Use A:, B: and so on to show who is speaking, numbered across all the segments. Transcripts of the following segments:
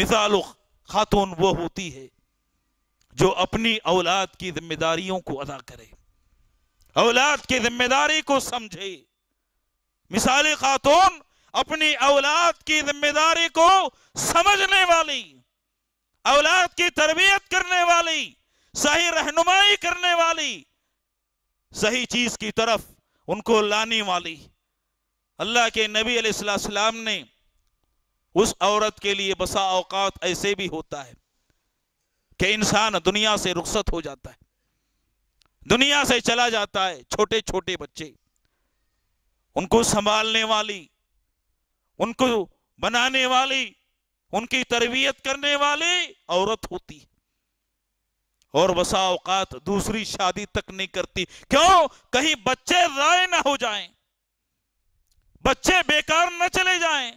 A: مثال خاتون وہ ہوتی ہے جو اپنی اولاد کی ذمہ داریوں کو ادا کرے اولاد کی ذمہ داری کو سمجھے مثال خاتون اپنی اولاد کی ذمہ داری کو سمجھنے والی اولاد کی تربیت کرنے والی صحیح رہنمائی کرنے والی صحیح چیز کی طرف ان کو لانے والی اللہ کے نبی علیہ السلام نے اس عورت کے لیے بسا اوقات ایسے بھی ہوتا ہے کہ انسان دنیا سے رخصت ہو جاتا ہے دنیا سے چلا جاتا ہے چھوٹے چھوٹے بچے ان کو سنبھالنے والی ان کو بنانے والی ان کی تربیت کرنے والی عورت ہوتی ہے اور بسا اوقات دوسری شادی تک نہیں کرتی کیوں کہیں بچے رائے نہ ہو جائیں بچے بیکار نہ چلے جائیں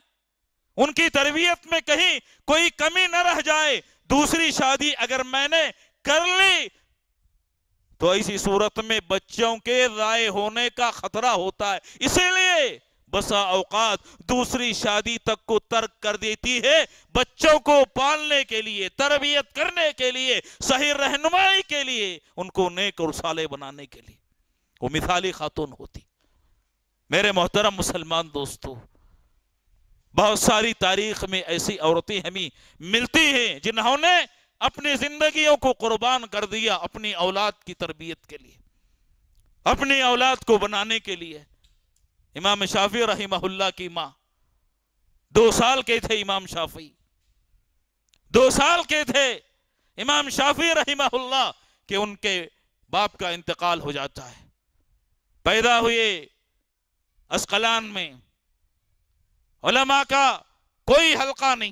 A: ان کی تربیت میں کہیں کوئی کمی نہ رہ جائے دوسری شادی اگر میں نے کر لی تو ایسی صورت میں بچوں کے رائے ہونے کا خطرہ ہوتا ہے اسی لیے بسا اوقات دوسری شادی تک کو ترک کر دیتی ہے بچوں کو پالنے کے لیے تربیت کرنے کے لیے صحیح رہنمائی کے لیے ان کو نیک اور صالح بنانے کے لیے وہ مثالی خاتون ہوتی میرے محترم مسلمان دوستوں بہت ساری تاریخ میں ایسی عورتیں ہمیں ملتی ہیں جنہوں نے اپنی زندگیوں کو قربان کر دیا اپنی اولاد کی تربیت کے لیے اپنی اولاد کو بنانے کے لیے امام شافی رحمہ اللہ کی ماں دو سال کے تھے امام شافی دو سال کے تھے امام شافی رحمہ اللہ کہ ان کے باپ کا انتقال ہو جاتا ہے پیدا ہوئے اسقلان میں علماء کا کوئی حلقہ نہیں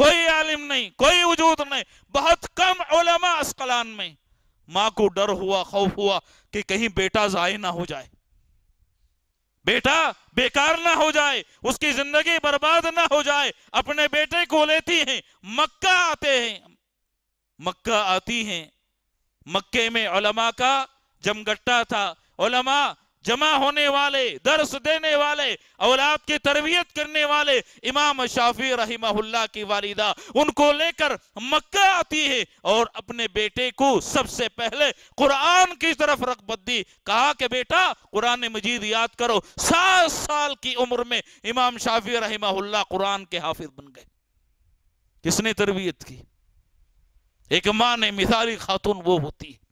A: کوئی عالم نہیں کوئی وجود نہیں بہت کم علماء اس میں ماں کو ڈر ہوا خوف ہوا کہ کہیں بیٹا ضائع نہ ہو جائے بیٹا بیکار نہ ہو جائے اس کی زندگی برباد نہ ہو جائے اپنے بیٹے کو لیتی ہیں مکہ آتے ہیں مکہ آتی ہیں مکے میں علماء کا جمگٹہ تھا علماء جمع ہونے والے درس دینے والے اولاد کی تربیت کرنے والے امام شافی رحمہ اللہ کی والدہ ان کو لے کر مکہ آتی ہے اور اپنے بیٹے کو سب سے پہلے قرآن کی طرف رقبت دی کہا کہ بیٹا قرآن مجید یاد کرو سات سال کی عمر میں امام شافی رحمہ اللہ قرآن کے حافظ بن گئے کس نے تربیت کی ایک ماں نے مثالی خاتون وہ ہوتی ہے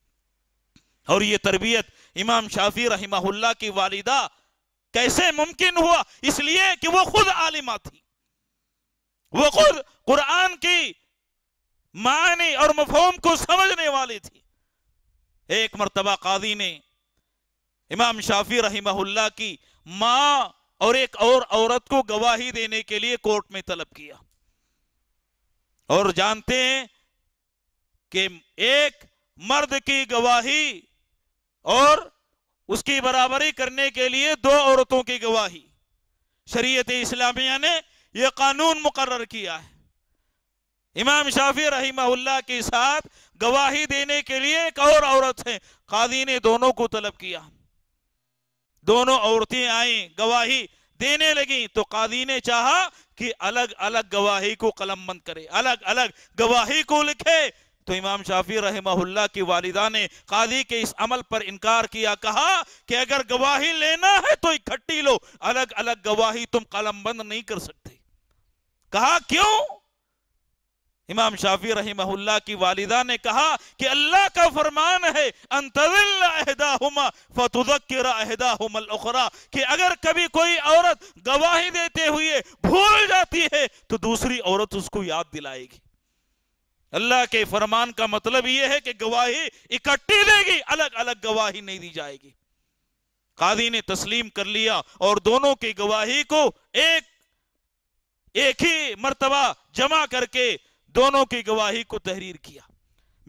A: اور یہ تربیت امام شافی رحمہ اللہ کی والدہ کیسے ممکن ہوا اس لیے کہ وہ خود عالمہ تھی وہ خود قرآن کی معنی اور مفہوم کو سمجھنے والی تھی ایک مرتبہ قاضی نے امام شافی رحمہ اللہ کی ماں اور ایک اور عورت کو گواہی دینے کے لیے کورٹ میں طلب کیا اور جانتے ہیں کہ ایک مرد کی گواہی اور اس کی برابری کرنے کے لیے دو عورتوں کی گواہی شریعت اسلامیہ نے یہ قانون مقرر کیا ہے امام شافی رحمہ اللہ کے ساتھ گواہی دینے کے لیے ایک اور عورت ہے قاضی نے دونوں کو طلب کیا دونوں عورتیں آئیں گواہی دینے لگیں تو قاضی نے چاہا کہ الگ الگ گواہی کو قلم مند کرے الگ الگ گواہی کو لکھے تو امام شافی رحمہ اللہ کی والدہ نے قاضی کے اس عمل پر انکار کیا کہا کہ اگر گواہی لینا ہے تو اکٹھی لو الگ الگ گواہی تم قلم بند نہیں کر سکتے کہا کیوں امام شافی رحمہ اللہ کی والدہ نے کہا کہ اللہ کا فرمان ہے کہ اگر کبھی کوئی عورت گواہی دیتے ہوئے بھول جاتی ہے تو دوسری عورت اس کو یاد دلائے گی اللہ کے فرمان کا مطلب یہ ہے کہ گواہی اکٹھی دے گی الگ الگ گواہی نہیں دی جائے گی قاضی نے تسلیم کر لیا اور دونوں کی گواہی کو ایک ایک ہی مرتبہ جمع کر کے دونوں کی گواہی کو تحریر کیا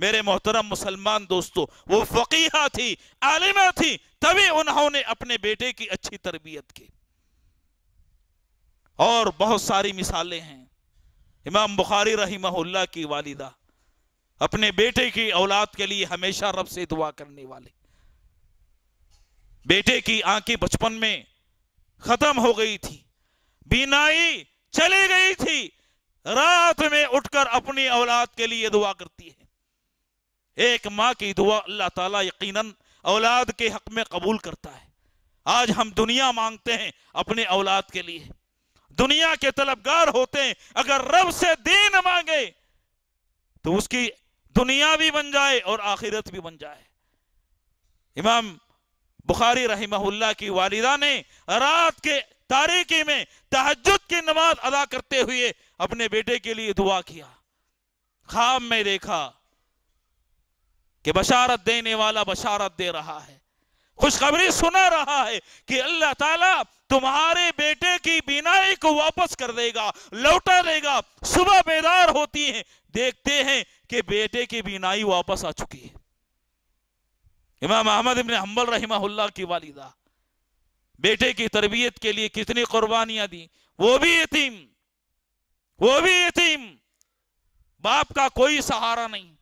A: میرے محترم مسلمان دوستو وہ فقیہ تھی عالمہ تھی تبھی انہوں نے اپنے بیٹے کی اچھی تربیت کی اور بہت ساری مثالیں ہیں امام بخاری رحمہ اللہ کی والدہ اپنے بیٹے کی اولاد کے لیے ہمیشہ رب سے دعا کرنے والے بیٹے کی آنکھیں بچپن میں ختم ہو گئی تھی بینائی چلی گئی تھی رات میں اٹھ کر اپنی اولاد کے لیے دعا کرتی ہے ایک ماں کی دعا اللہ تعالیٰ یقیناً اولاد کے حق میں قبول کرتا ہے آج ہم دنیا مانگتے ہیں اپنے اولاد کے لیے دنیا کے طلبگار ہوتے ہیں اگر رب سے دین مانگے تو اس کی دنیا بھی بن جائے اور آخرت بھی بن جائے امام بخاری رحمہ اللہ کی والدہ نے رات کے تاریکی میں تحجد کی نماز ادا کرتے ہوئے اپنے بیٹے کے لیے دعا کیا خواب میں دیکھا کہ بشارت دینے والا بشارت دے رہا ہے خوشخبری سنا رہا ہے کہ اللہ تعالیٰ تمہارے بیٹے کی بینائی کو واپس کر دے گا لوٹا دے گا صبح بیدار ہوتی ہیں دیکھتے ہیں کہ بیٹے کی بینائی واپس آ چکی ہے امام احمد ابن حنبل رحمہ اللہ کی والدہ بیٹے کی تربیت کے لیے کتنی قربانیاں دیں وہ بھی یتیم وہ بھی یتیم باپ کا کوئی سہارا نہیں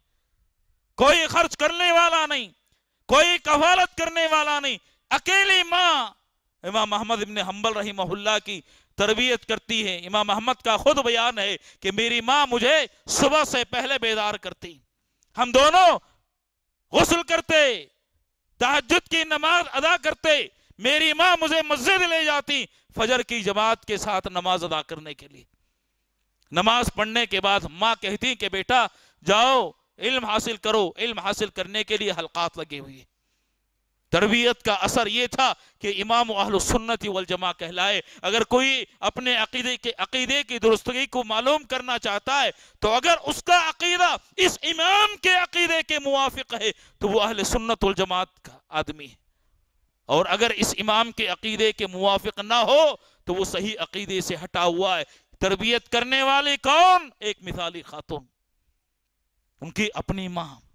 A: کوئی خرچ کرنے والا نہیں کوئی کفالت کرنے والا نہیں اکیلی ماں امام محمد رحمہ اللہ کی تربیت کرتی ہے امام محمد کا خود بیان ہے کہ میری ماں مجھے صبح سے پہلے بیدار کرتی ہم دونوں غسل کرتے تحجد کی نماز ادا کرتے میری ماں مجھے مسجد لے جاتی فجر کی جماعت کے ساتھ نماز ادا کرنے کے لیے نماز پڑھنے کے بعد ماں کہتی کہ بیٹا جاؤ علم حاصل کرو علم حاصل کرنے کے لیے حلقات لگے ہوئے تربیت کا اثر یہ تھا کہ امام اہل سنت والجماع کہلائے اگر کوئی اپنے عقیدے کے عقیدے کی درستگی کو معلوم کرنا چاہتا ہے تو اگر اس کا عقیدہ اس امام کے عقیدے کے موافق ہے تو وہ اہل سنت والجماعت کا آدمی ہے اور اگر اس امام کے عقیدے کے موافق نہ ہو تو وہ صحیح عقیدے سے ہٹا ہوا ہے تربیت کرنے والے کون ایک مثالی خاتون ان کی اپنی ماں